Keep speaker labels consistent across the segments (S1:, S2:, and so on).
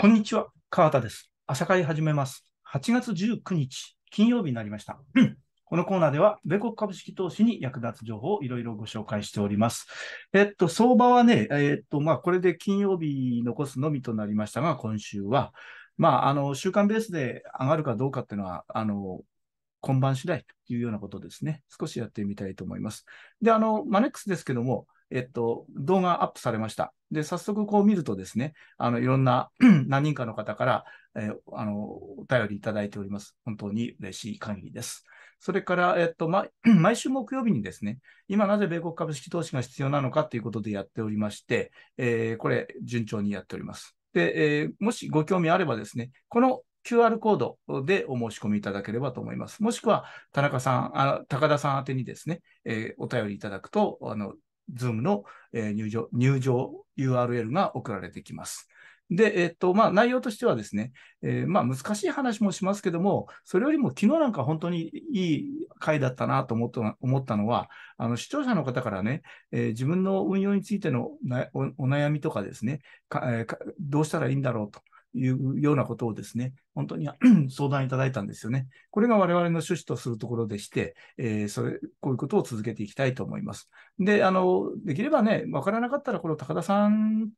S1: こんにちは、川田です。朝会始めます。8月19日、金曜日になりました。このコーナーでは、米国株式投資に役立つ情報をいろいろご紹介しております。えっと、相場はね、えっと、まあ、これで金曜日残すのみとなりましたが、今週は、まあ、あの、週間ベースで上がるかどうかっていうのは、あの、今晩次第というようなことですね。少しやってみたいと思います。で、あの、マネックスですけども、えっと、動画アップされました。で、早速こう見るとですね、あの、いろんな 何人かの方から、えー、あの、お便りいただいております。本当に嬉しい限りです。それから、えっと、ま、毎週木曜日にですね、今なぜ米国株式投資が必要なのかということでやっておりまして、えー、これ、順調にやっております。で、えー、もしご興味あればですね、この QR コードでお申し込みいただければと思います。もしくは、田中さん、あ高田さん宛にですね、えー、お便りいただくと、あの、Zoom の、え入場、入場 URL が送られてきます。で、えっと、まあ、内容としてはですね、えー、まあ、難しい話もしますけども、それよりも昨日なんか本当にいい回だったなと思った思ったのは、あの、視聴者の方からね、えー、自分の運用についてのお悩みとかですね、えー、どうしたらいいんだろうと。いうようなことをですね、本当に 相談いただいたんですよね。これが我々の趣旨とするところでして、えー、それ、こういうことを続けていきたいと思います。で、あの、できればね、わからなかったら、この高田さん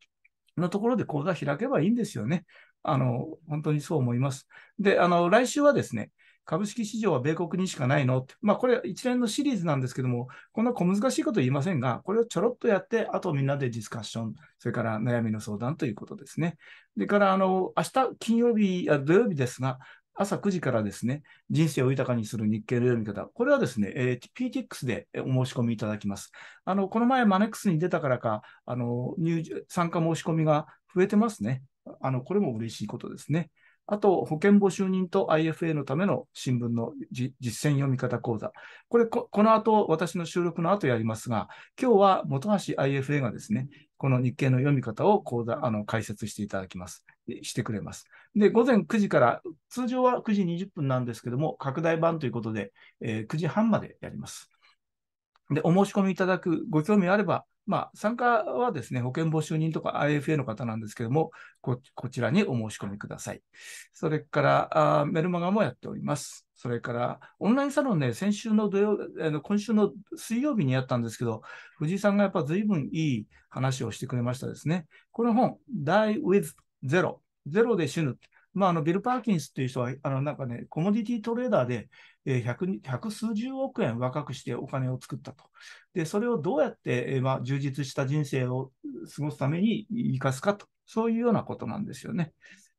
S1: のところで講座開けばいいんですよね。あの、本当にそう思います。で、あの、来週はですね、株式市場は米国にしかないのまあ、これ一連のシリーズなんですけども、こんな小難しいこと言いませんが、これをちょろっとやって、あとみんなでディスカッション、それから悩みの相談ということですね。でから、あの、明日金曜日、土曜日ですが、朝9時からですね、人生を豊かにする日経の読み方、これはですね、えー、PTX でお申し込みいただきます。あの、この前マネックスに出たからか、あの、入参加申し込みが増えてますね。あの、これも嬉しいことですね。あと、保険募集人と IFA のための新聞の実践読み方講座。これこ、この後、私の収録の後やりますが、今日は本橋 IFA がですね、この日経の読み方を講座、あの、解説していただきます。してくれます。で、午前9時から、通常は9時20分なんですけども、拡大版ということで、えー、9時半までやります。で、お申し込みいただく、ご興味あれば、まあ、参加はですね、保険募集人とか IFA の方なんですけども、こちらにお申し込みください。それからあ、メルマガもやっております。それから、オンラインサロンね、先週の土曜、あの今週の水曜日にやったんですけど、藤井さんがやっぱ随分いい話をしてくれましたですね。この本、Die with Zero。ゼロで死ぬ。まあ、あのビル・パーキンスという人は、あのなんかね、コモディティトレーダーで、え数十億円若くしてお金を作ったと。で、それをどうやって、えまあ、充実した人生を過ごすために生かすかと、そういうようなことなんですよね。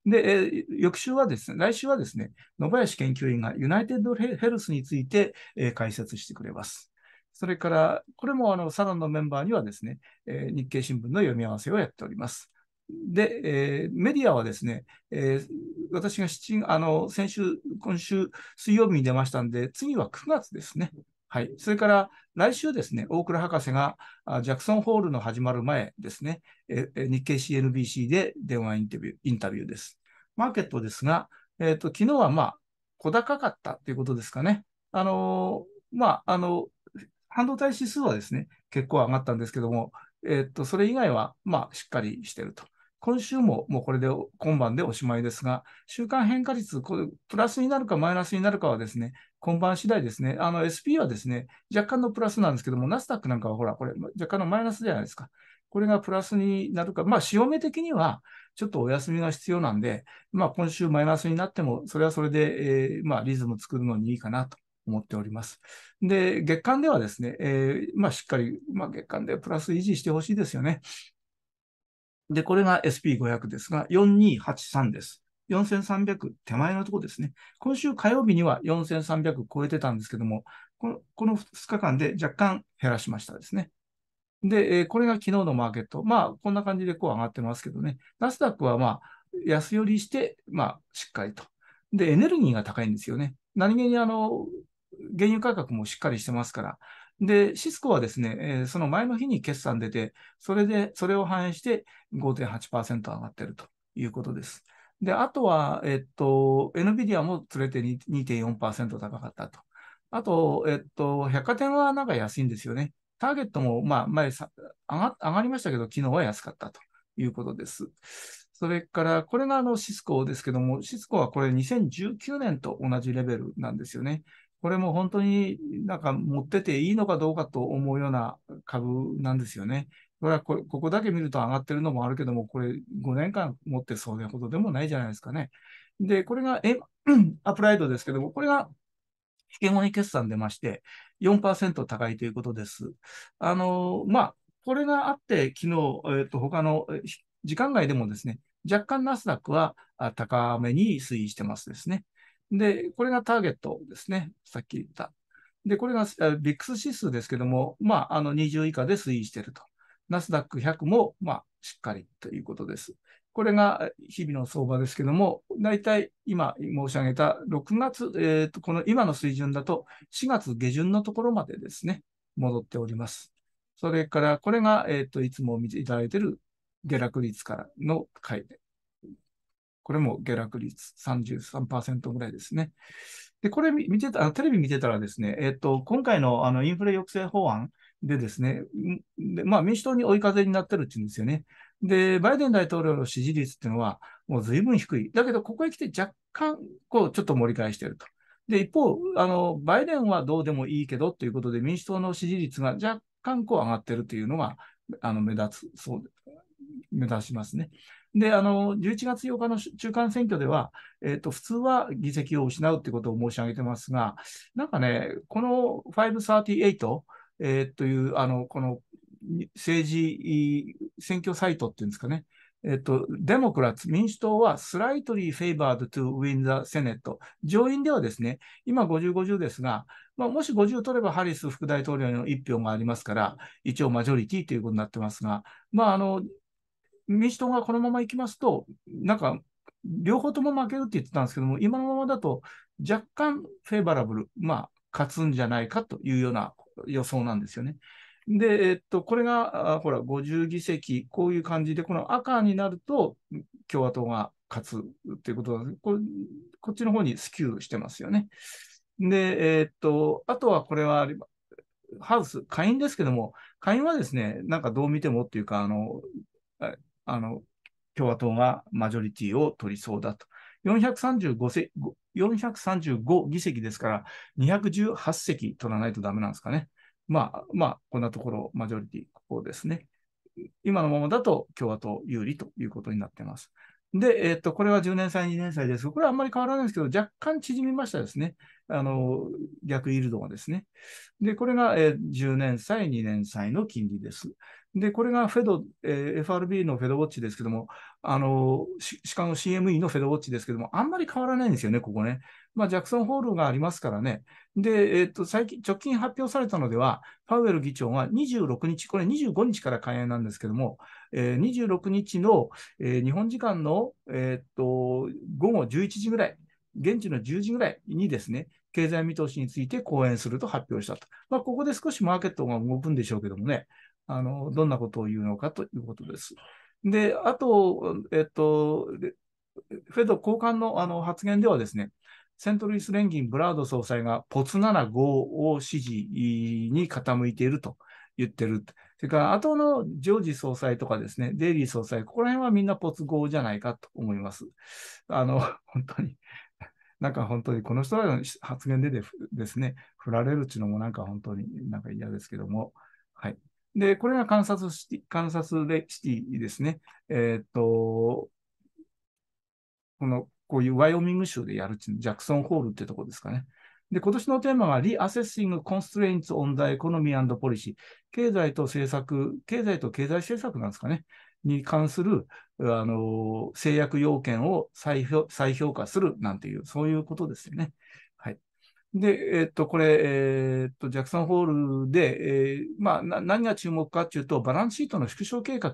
S1: で、えー、翌週はですね、来週はですね、野林研究員がユナイテッドヘルスについて、えー、解説してくれます。それから、これもあのサロンのメンバーにはですね、えー、日経新聞の読み合わせをやっております。で、えー、メディアはですね、えー、私が7あの先週、今週水曜日に出ましたんで、次は9月ですね。はい、それから来週ですね、大倉博士がジャクソンホールの始まる前ですね、え日経 CNBC で電話インタビューインタビューです。マーケットですが、えーと、と昨日はまあ小高かったということですかね。あのー、まあ、あの、半導体指数はですね、結構上がったんですけども、えっ、ー、と、それ以外は、まあ、しっかりしてると。今週ももうこれで今晩でおしまいですが、週間変化率、これプラスになるかマイナスになるかはですね、今晩次第ですね、あの SP はですね、若干のプラスなんですけども、ナスダックなんかはほら、これ若干のマイナスじゃないですか。これがプラスになるか、まあ、潮目的にはちょっとお休みが必要なんで、まあ、今週マイナスになっても、それはそれで、えー、まあ、リズム作るのにいいかなと思っております。で、月間ではですね、えー、まあ、しっかり、まあ、月間でプラス維持してほしいですよね。で、これが SP500 ですが、4283です。4300手前のところですね。今週火曜日には4300超えてたんですけども、このこの2日間で若干減らしましたですね。で、えー、これが昨日のマーケット。まあ、こんな感じでこう上がってますけどね。ナスダックはまあ、安寄りして、まあ、しっかりと。で、エネルギーが高いんですよね。何気にあの、原油価格もしっかりしてますから、で、シスコはですね、えー、その前の日に決算出て、それで、それを反映して5.8%上がってるということです。で、あとは、えっと、NVIDIA も連れて2.4%高かったと。あと、えっと、百貨店はなんか安いんですよね。ターゲットも、まあ、前上が、上がりましたけど、昨日は安かったということです。それから、これがあのシスコですけども、シスコはこれ2019年と同じレベルなんですよね。これも本当になんか持ってていいのかどうかと思うような株なんですよね。これはここだけ見ると上がってるのもあるけども、これ5年間持ってそうなことでもないじゃないですかね。で、これが、え、アプライドですけども、これが引け後に決算出まして、4%高いということです。あの、まあ、これがあって、昨日、えっ、ー、と、他の時間外でもですね、若干ナスダックは高めに推移してますですね。で、これがターゲットですね。さっき言った。で、これがビックス指数ですけども、まあ、あの20以下で推移していると。ナスダック100も、まあ、しっかりということです。これが日々の相場ですけども、大体今申し上げた6月、えー、とこの今の水準だと4月下旬のところまでですね、戻っております。それから、これが、えー、といつも見ていただいている下落率からの回転これも下落率33%ぐらいですね。で、これ見てた、テレビ見てたらですね、えっ、ー、と、今回のあのインフレ抑制法案でですね、でまあ民主党に追い風になってるっていうんですよね。で、バイデン大統領の支持率っていうのはもう随分低い。だけど、ここへ来て若干、こう、ちょっと盛り返してると。で、一方、あの、バイデンはどうでもいいけどということで、民主党の支持率が若干こう上がってるというのが、あの、目立つ、そう、目立ちますね。で、あの、11月8日の中間選挙では、えっ、ー、と、普通は議席を失うということを申し上げてますが、なんかね、この538、えー、という、あの、この政治、選挙サイトっていうんですかね、えっと、デモクラッツ、民主党はスライトリーフェイバードトゥウィンザセネット。上院ではですね、今50、50ですが、まあ、もし50取ればハリス副大統領の1票がありますから、一応マジョリティということになってますが、まあ、あの、民主党がこのままいきますと、なんか、両方とも負けるって言ってたんですけども、今のままだと若干フェーバラブル、まあ、勝つんじゃないかというような予想なんですよね。で、えっと、これが、ほら、50議席、こういう感じで、この赤になると、共和党が勝つっていうことなんですこれこっちの方にスキューしてますよね。で、えっと、あとはこれは、ハウス、下院ですけども、下院はですね、なんかどう見てもっていうか、あの、あの、共和党がマジョリティを取りそうだと。435, 席435議席ですから、218席取らないとダメなんですかね。まあ、まあ、こんなところ、マジョリティ、ここですね。今のままだと共和党有利ということになっています。で、えっと、これは10年歳、2年歳です。これはあんまり変わらないんですけど、若干縮みましたですね。あの、逆イールドがですね。で、これが、えー、10年歳、2年歳の金利です。で、これがフェド、えー、FRB のフェドウォッチですけども、あの、しかも CME のフェドウォッチですけども、あんまり変わらないんですよね、ここね。まあ、ジャクソンホールがありますからね。で、えっ、ー、と、最近、直近発表されたのでは、パウエル議長が26日、これ25日から開演なんですけども、えー、26日の、えー、日本時間の、えっ、と、午後11時ぐらい、現地の10時ぐらいにですね、経済見通しについて講演すると発表したと。まあ、ここで少しマーケットが動くんでしょうけどもね、あの、どんなことを言うのかということです。で、あと、えっと、フェド高官のあの発言ではですね、セントルイス連銀ブラード総裁がポツ75を支持に傾いていると言ってる。それから、後のジョージ総裁とかですね、デイリー総裁、ここら辺はみんなポツ5じゃないかと思います。あの、本当に、なんか本当にこの人らの発言でですね、振られるっていうのもなんか本当になんか嫌ですけども、はい。で、これがカンサスシティ、カンサスシティですね。えっ、ー、と、この、こういうワイオミング州でやるジャクソンホールってとこですかね。で、今年のテーマは Reassessing Constraints on the Economy and Policy。経済と政策、経済と経済政策なんですかね。に関する、あの、制約要件を再評価するなんていう、そういうことですよね。で、えっと、これ、えっと、ジャクソンホールで、えー、まあ、何が注目かというと、バランスシートの縮小計画、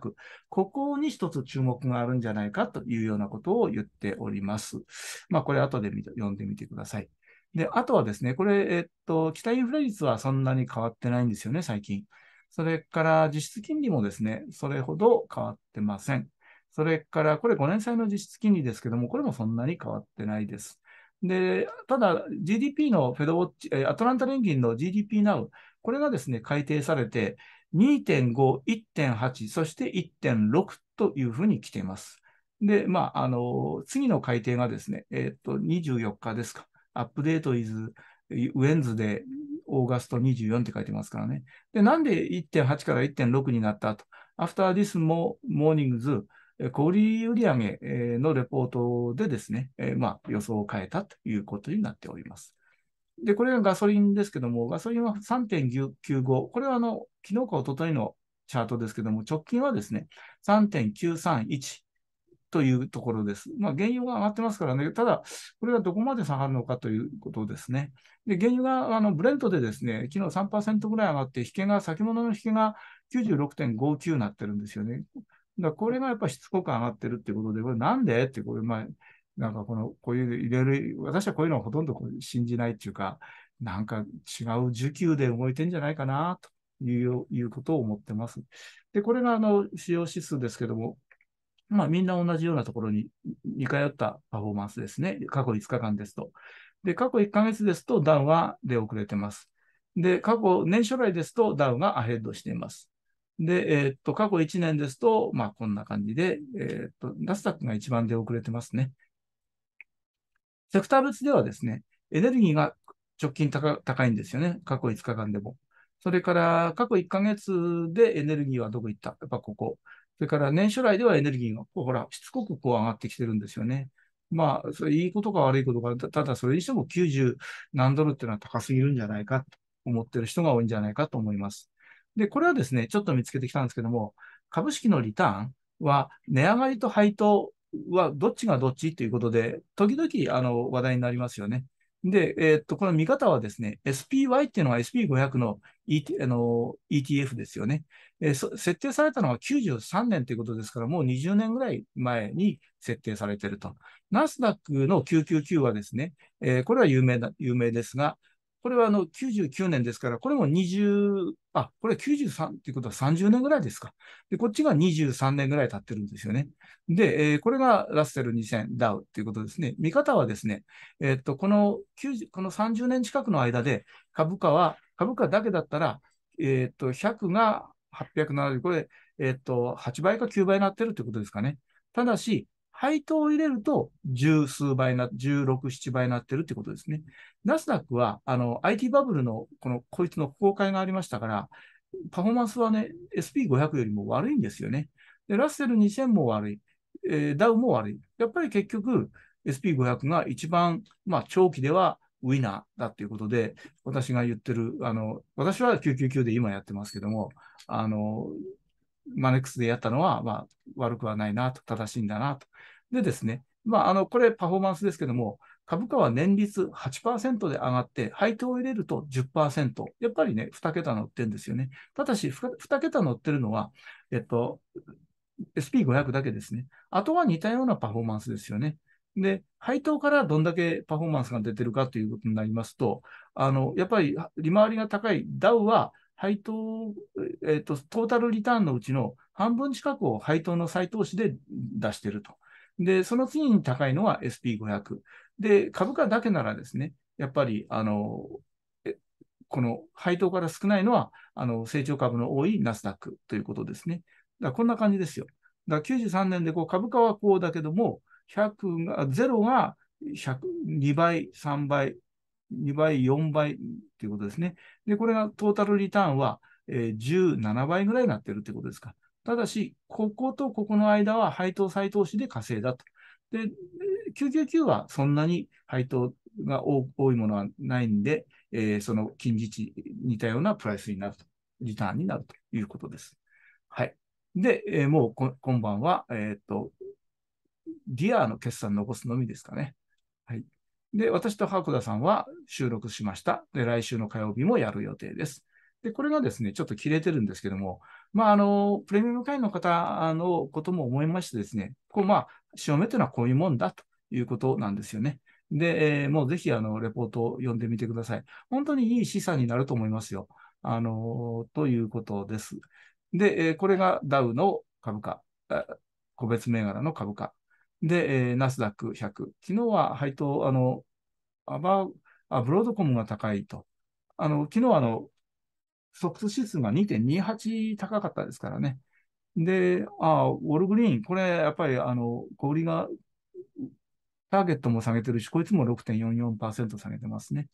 S1: ここに一つ注目があるんじゃないかというようなことを言っております。まあ、これ後で読んでみてください。で、あとはですね、これ、えっと、期待インフレ率はそんなに変わってないんですよね、最近。それから実質金利もですね、それほど変わってません。それから、これ5年債の実質金利ですけども、これもそんなに変わってないです。で、ただ GDP のフェドウォッチ、アトランタ連銀の GDP ナウ、これがですね、改定されて、2.5、1.8、そして1.6というふうに来ています。で、まあ、の、次の改定がですね、えっ、と、24日ですか、アップデートイズ、ウェンズでオーガスト24って書いてますからね。で、なんで1.8から1.6になったと。アフターディスもモーニングズ、小売売上のレポートでですね、まあ、予想を変えたということになっております。で、これがガソリンですけども、ガソリンは3.95。これはあの、昨日か一昨日のチャートですけども、直近はですね、3.931。というところです。まあ、原油が上がってますからね、ただ、これがどこまで下がるのかということですね。で、原油が、あの、ブレントでですね、昨日3%ぐらい上がって、引けが、先物の引けが96.59になってるんですよね。だこれがやっぱしつこく上がってるってことで、これなんでって、こう、まあ、なんかこの、こういう、入れる、私はこういうのをほとんど信じないっていうか、なんか違う需給で動いてんじゃないかな、といういうことを思ってます。で、これがあの、指数ですけども、まあみんな同じようなところに似通ったパフォーマンスですね。過去5日間ですと。で、過去1ヶ月ですとダウンは出遅れてます。で、過去年初来ですとダウンがアヘッドしています。で、えっと、過去1年ですと、まあ、こんな感じで、えっと、ナスダックが一番出遅れてますね。セクター別ではですね、エネルギーが直近高高いんですよね。過去5日間でも。それから、過去1ヶ月でエネルギーはどこ行ったやっぱここ。それから、年初来ではエネルギーが、ほら、しつこくこう上がってきてるんですよね。まあ、それいいことか悪いことか、ただそれにしても90何ドルっていうのは高すぎるんじゃないかと思ってる人が多いんじゃないかと思います。で、これはですね、ちょっと見つけてきたんですけども、株式のリターンは値上がりと配当はどっちがどっちということで、時々あの話題になりますよね。で、えー、っと、この見方はですね、SPY っていうのは SP500 の,、ET、あの ETF ですよね、えー、設定されたのは93年ということですから、もう20年ぐらい前に設定されてると。ナスダックの999はですね、えー、これは有名な有名ですが、これはあの99年ですから、これも20、あ、これ93っていうことは30年ぐらいですか。で、こっちが23年ぐらい経ってるんですよね。で、えー、これがラッセル2000ダウっていうことですね。見方はですね、えー、っと、この90、この30年近くの間で株価は、株価だけだったら、えー、っと、100が870、これ、えっと、8倍か9倍になってるということですかね。ただし、配当を入れると、十数倍な、十六、七倍になってるってことですね。ナスダックは、あの、IT バブルの、この、こいつの崩壊がありましたから、パフォーマンスはね、SP500 よりも悪いんですよね。で、ラッセル2000も悪い。えー、ダウも悪い。やっぱり結局、SP500 が一番、まあ、長期ではウィナーだっていうことで、私が言ってる、あの、私は999で今やってますけども、あの、マネックスでやったのは、まあ、悪くはないなと、正しいんだなと。でですね、まあ、あの、これパフォーマンスですけども、株価は年率8%で上がって、配当を入れると10%。やっぱりね、2桁乗ってるんですよね。ただし、2桁乗ってるのは、えっと、SP500 だけですね。あとは似たようなパフォーマンスですよね。で、配当からどんだけパフォーマンスが出てるかということになりますと、あの、やっぱり利回りが高いダウは配当、えっ、ー、と、トータルリターンのうちの半分近くを配当の再投資で出してると。で、その次に高いのは SP500。で、株価だけならですね、やっぱり、あの、この配当から少ないのは、あの、成長株の多いナスダックということですね。だこんな感じですよ。だ93年でこう株価はこうだけども、100が、0が1 0 2倍、3倍、2倍、4倍ということですね。で、これがトータルリターンは、えー、17倍ぐらいになってるってことですか。ただし、こことここの間は配当再投資で稼いだと。で、999はそんなに配当が多いものはないんで、えー、その近似値、似たようなプライスになると、リターンになるということです。はい。で、えー、もうこ今晩は、えっ、と、ディアの決算残すのみですかね。はい。で、私と白田さんは収録しました。で、来週の火曜日もやる予定です。で、これがですね、ちょっと切れてるんですけども、まあ、あの、プレミアム会員の方のことも思いましてですね、こう、まあ、潮目というのはこういうもんだということなんですよね。で、えー、もうぜひ、あの、レポートを読んでみてください。本当にいい資産になると思いますよ。あの、ということです。で、えー、これがダウの株価、個別銘柄の株価で、えー、ナスダック100。昨日は配当、あの、アバあブロードコムが高いと。あの、昨日はあの、ソックス指数が2.28高かったですからね。で、あウォルグリーン、これ、やっぱり、あの、小売りが、ターゲットも下げてるし、こいつも6.44%下げてますね。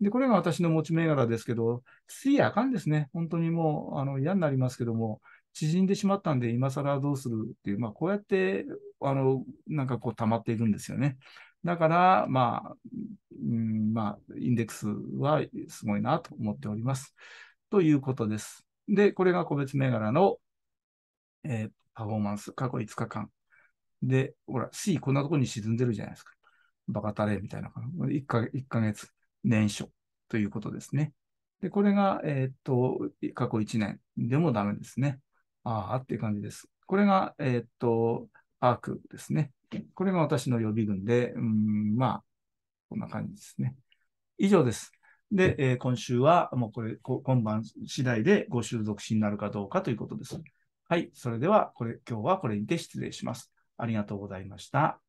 S1: で、これが私の持ち銘柄ですけど、いあかんですね。本当にもう、あの、嫌になりますけども、縮んでしまったんで、今更どうするっていう、まあ、こうやって、あの、なんかこう溜まっていくんですよね。だから、まあ、うん、まあ、インデックスはすごいなと思っております。ということです。で、これが個別銘柄の、えー、パフォーマンス、過去5日間。で、ほら、C、こんなとこに沈んでるじゃないですか。バカタレみたいな。1か ,1 ヶ月、年初ということですね。で、これが、えー、っと、過去1年でもダメですね。ああっていう感じです。これが、えー、っと、アークですね。これが私の予備軍で、うん、まあ、こんな感じですね。以上です。で、えー、今週は、もうこれこ、今晩次第でご収属詞になるかどうかということです。はい、それでは、これ、今日はこれにて失礼します。ありがとうございました。